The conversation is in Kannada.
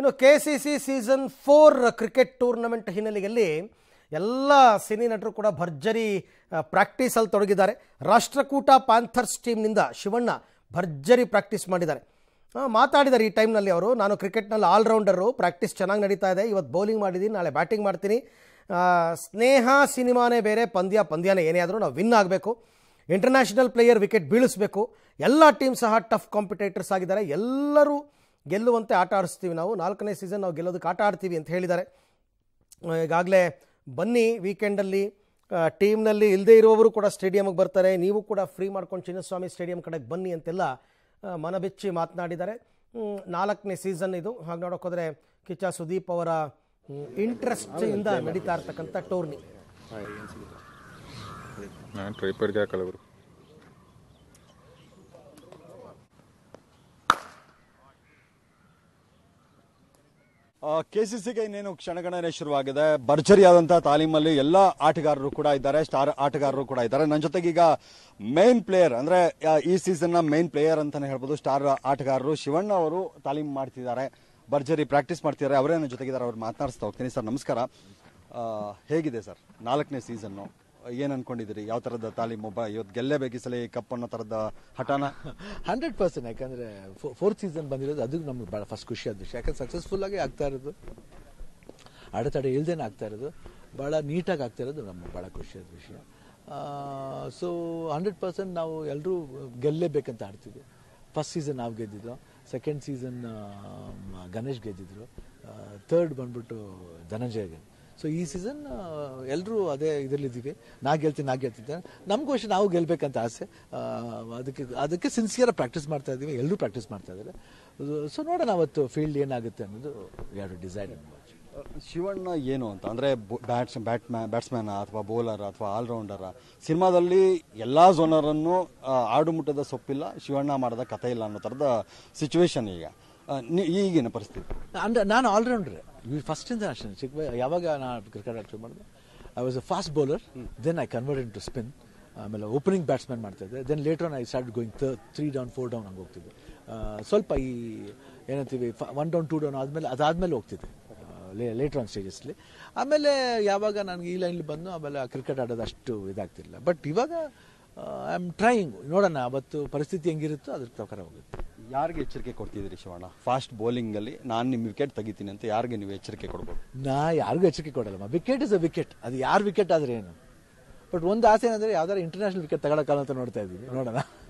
ಇನ್ನು K C C season four cricket tournament ಹಿನ್ನೆಲೆಯಲ್ಲಿ ಎಲ್ಲ ಸಿನಿ ನಟರು ಕೂಡ ಭರ್ಜರಿ ಪ್ರಾಕ್ಟೀಸಲ್ಲಿ ತೊಡಗಿದ್ದಾರೆ ರಾಷ್ಟ್ರಕೂಟ ಪ್ಯಾಂಥರ್ಸ್ ಟೀಮ್ನಿಂದ ಶಿವಣ್ಣ ಭರ್ಜರಿ ಪ್ರಾಕ್ಟೀಸ್ ಮಾಡಿದ್ದಾರೆ ಮಾತಾಡಿದ್ದಾರೆ ಈ ಟೈಮ್ನಲ್ಲಿ ಅವರು ನಾನು ಕ್ರಿಕೆಟ್ನಲ್ಲಿ ಆಲ್ರೌಂಡರು ಪ್ರಾಕ್ಟೀಸ್ ಚೆನ್ನಾಗಿ ನಡೀತಾ ಇದೆ ಇವತ್ತು ಬೌಲಿಂಗ್ ಮಾಡಿದ್ದೀನಿ ನಾಳೆ ಬ್ಯಾಟಿಂಗ್ ಮಾಡ್ತೀನಿ ಸ್ನೇಹ ಸಿನಿಮಾನೇ ಬೇರೆ ಪಂದ್ಯ ಪಂದ್ಯನೇ ಏನೇ ಆದರೂ ನಾವು ವಿನ್ ಆಗಬೇಕು ಇಂಟರ್ನ್ಯಾಷನಲ್ ಪ್ಲೇಯರ್ ವಿಕೆಟ್ ಬೀಳಿಸಬೇಕು ಎಲ್ಲ ಟೀಮ್ ಸಹ ಟಫ್ ಕಾಂಪಿಟೇಟರ್ಸ್ ಆಗಿದ್ದಾರೆ ಎಲ್ಲರೂ ಗೆಲ್ಲುವಂತೆ ಆಟ ಆಡಿಸ್ತೀವಿ ನಾವು ನಾಲ್ಕನೇ ಸೀಸನ್ ನಾವು ಗೆಲ್ಲೋದಕ್ಕೆ ಆಟ ಆಡ್ತೀವಿ ಅಂತ ಹೇಳಿದ್ದಾರೆ ಈಗಾಗಲೇ ಬನ್ನಿ ವೀಕೆಂಡಲ್ಲಿ ಟೀಮ್ನಲ್ಲಿ ಇಲ್ಲದೇ ಇರುವವರು ಕೂಡ ಸ್ಟೇಡಿಯಮ್ಗೆ ಬರ್ತಾರೆ ನೀವು ಕೂಡ ಫ್ರೀ ಮಾಡ್ಕೊಂಡು ಚಿನ್ನಸ್ವಾಮಿ ಸ್ಟೇಡಿಯಂ ಕಡೆಗೆ ಬನ್ನಿ ಅಂತೆಲ್ಲ ಮನಬೆಚ್ಚಿ ಮಾತನಾಡಿದ್ದಾರೆ ನಾಲ್ಕನೇ ಸೀಸನ್ ಇದು ಹಾಗೆ ನೋಡೋಕ್ಕೋದ್ರೆ ಕಿಚ್ಚ ಸುದೀಪ್ ಅವರ ಇಂಟ್ರೆಸ್ಟಿಂದ ನಡೀತಾ ಇರ್ತಕ್ಕಂಥ ಟೂರ್ನಿ ಕೆಸಿಸಿಗೆ ಇನ್ನೇನು ಕ್ಷಣಗಣನೆ ಶುರುವಾಗಿದೆ ಭರ್ಜರಿಯಾದಂತಹ ತಾಲೀಮಲ್ಲಿ ಎಲ್ಲ ಆಟಗಾರರು ಕೂಡ ಇದ್ದಾರೆ ಸ್ಟಾರ್ ಆಟಗಾರರು ಕೂಡ ಇದ್ದಾರೆ ನನ್ನ ಜೊತೆಗೆ ಈಗ ಮೇನ್ ಪ್ಲೇಯರ್ ಅಂದ್ರೆ ಈ ಸೀಸನ್ ನ ಮೇನ್ ಪ್ಲೇಯರ್ ಅಂತಾನೆ ಹೇಳ್ಬೋದು ಸ್ಟಾರ್ ಆಟಗಾರರು ಶಿವಣ್ಣ ಅವರು ತಾಲೀಮ್ ಮಾಡ್ತಿದ್ದಾರೆ ಭರ್ಜರಿ ಪ್ರಾಕ್ಟೀಸ್ ಮಾಡ್ತಿದ್ದಾರೆ ಅವರೇ ನನ್ನ ಜೊತೆಗಿದ್ದಾರೆ ಅವ್ರು ಮಾತನಾಡಿಸ್ತಾ ಹೋಗ್ತೀನಿ ಸರ್ ನಮಸ್ಕಾರ ಹೇಗಿದೆ ಸರ್ ನಾಲ್ಕನೇ ಸೀಸನ್ನು ಏನ್ ಅನ್ಕೊಂಡಿದ್ರಿ ಯಾವ ತರದ ತಾಲೀಮು ಬ ಇವತ್ತು ಗೆಲ್ಲೇಬೇಕು ಈ ಸಲ ಕಪ್ ಅನ್ನೋ ಥರದ ಹಠಾನ ಹಂಡ್ರೆಡ್ ಪರ್ಸೆಂಟ್ ಯಾಕಂದ್ರೆ ಫೋರ್ತ್ ಸೀಸನ್ ಬಂದಿರೋದು ಅದು ನಮ್ಗೆ ಬಹಳ ಫಸ್ಟ್ ಖುಷಿ ಆದ ವಿಷಯ ಯಾಕಂದ್ರೆ ಸಕ್ಸಸ್ಫುಲ್ ಆಗಿ ಆಗ್ತಾ ಇರೋದು ಅಡೆತಡೆ ಇಲ್ದೇನೆ ಆಗ್ತಾ ಇರೋದು ಭಾಳ ನೀಟಾಗಿ ಆಗ್ತಾ ಇರೋದು ನಮ್ಗೆ ಭಾಳ ಖುಷಿಯಾದ ವಿಷಯ ಸೊ ಹಂಡ್ರೆಡ್ ಪರ್ಸೆಂಟ್ ನಾವು ಎಲ್ಲರೂ ಗೆಲ್ಲೇಬೇಕಂತ ಆಡ್ತಿದ್ವಿ ಫಸ್ಟ್ ಸೀಸನ್ ನಾವು ಗೆದ್ದಿದ್ದು ಸೆಕೆಂಡ್ ಸೀಸನ್ ಗಣೇಶ್ ಗೆದ್ದಿದ್ರು ಥರ್ಡ್ ಬಂದ್ಬಿಟ್ಟು ಧನಂಜಯ ಗೆದ್ದು ಸೊ ಈ ಸೀಸನ್ ಎಲ್ಲರೂ ಅದೇ ಇದರಲ್ಲಿದ್ದೀವಿ ನಾ ಗೆಲ್ತೀನಿ ನಾ ಗೆಲ್ತಿದ್ದೆ ನಮಗೂ ಅಷ್ಟೇ ನಾವು ಗೆಲ್ಲಬೇಕಂತ ಆಸೆ ಅದಕ್ಕೆ ಅದಕ್ಕೆ ಸಿನ್ಸಿಯರಾಗಿ ಪ್ರಾಕ್ಟೀಸ್ ಮಾಡ್ತಾ ಇದ್ದೀವಿ ಎಲ್ಲರೂ ಪ್ರಾಕ್ಟೀಸ್ ಮಾಡ್ತಾ ಇದ್ದಾರೆ ಸೊ ನೋಡೋಣ ಅವತ್ತು ಫೀಲ್ಡ್ ಏನಾಗುತ್ತೆ ಅನ್ನೋದು ಎರಡು ಡಿಸೈಡ್ ಶಿವಣ್ಣ ಏನು ಅಂತ ಅಂದರೆ ಬ್ಯಾಟ್ಸ್ ಮ್ಯಾ ಬ್ಯಾಟ್ಸ್ಮ್ಯಾನ ಅಥವಾ ಬೌಲರ್ ಅಥವಾ ಆಲ್ರೌಂಡರ ಸಿನಿಮಾದಲ್ಲಿ ಎಲ್ಲ ಝೋನರನ್ನು ಮುಟ್ಟದ ಸೊಪ್ಪಿಲ್ಲ ಶಿವಣ್ಣ ಮಾಡಿದ ಕಥೆ ಇಲ್ಲ ಅನ್ನೋ ಥರದ ಸಿಚುವೇಶನ್ ಈಗ ಈಗಿನ ಪರಿಸ್ಥಿತಿ ನಾನು ಆಲ್ರೌಂಡ್ರೆ ಫಸ್ಟಿಂದ ಅಷ್ಟೇ ಚಿಕ್ಕ ಯಾವಾಗ ನಾನು ಕ್ರಿಕೆಟ್ ಆಟ ಮಾಡಿದೆ I was a fast bowler then I in to spin ಆಮೇಲೆ ಓಪನಿಂಗ್ ಬ್ಯಾಟ್ಸ್ಮನ್ ಇದ್ದೆ then later on I start going ತ ತ್ರೀ ಡೌನ್ ಫೋರ್ ಡೌನ್ ಹಂಗೆ ಹೋಗ್ತಿದ್ದೆ ಸ್ವಲ್ಪ ಈ ಏನಂತೀವಿ ಒನ್ ಡೌನ್ ಟೂ ಡೌನ್ ಆದಮೇಲೆ ಅದಾದಮೇಲೆ ಹೋಗ್ತಿದ್ದೆ ಲೇಟರ್ ಆನ್ ಸ್ಟೇಜಸ್ಲಿ ಆಮೇಲೆ ಯಾವಾಗ ನನಗೆ ಈ ಲೈನ್ಲಿ ಬಂದು ಆಮೇಲೆ ಕ್ರಿಕೆಟ್ ಆಡೋದು ಅಷ್ಟು ಇದಾಗ್ತಿಲ್ಲ ಬಟ್ ಇವಾಗ ಐ ಆಮ್ ಟ್ರೈಯಿಂಗ್ ನೋಡೋಣ ಅವತ್ತು ಪರಿಸ್ಥಿತಿ ಹೆಂಗಿರುತ್ತೋ ಅದ್ರ ಪ್ರಕಾರ ಹೋಗುತ್ತೆ ಯಾರಿಗೆ ಎಚ್ಚರಿಕೆ ಕೊಡ್ತಿದ್ದೀರಿ ಶಿವಣ್ಣ ಫಾಸ್ಟ್ ಅಲ್ಲಿ ನಾನು ನಿಮ್ಮ ವಿಕೆಟ್ ತೆಗಿತೀನಿ ಅಂತ ಯಾರಿಗೆ ನೀವು ಎಚ್ಚರಿಕೆ ಕೊಡ್ಬೋದು ನಾ ಯಾರಿಗೂ ಎಚ್ಚರಿಕೆ ಕೊಡಲ್ಲಮ್ಮ ವಿಕೆಟ್ ಇಸ್ ಅ ವಿಕೆಟ್ ಅದು ಯಾರು ವಿಕೆಟ್ ಆದ್ರೆ ಏನು ಬಟ್ ಒಂದು ಆಸೆ ಏನಂದರೆ ಯಾವ್ದಾರು ಇಂಟರ್ನ್ಯಾಷನಲ್ ವಿಕೆಟ್ ತಗೊಳಕ್ಕಲ್ಲ ಅಂತ ನೋಡ್ತಾ ಇದ್ದೀವಿ ನೋಡೋಣ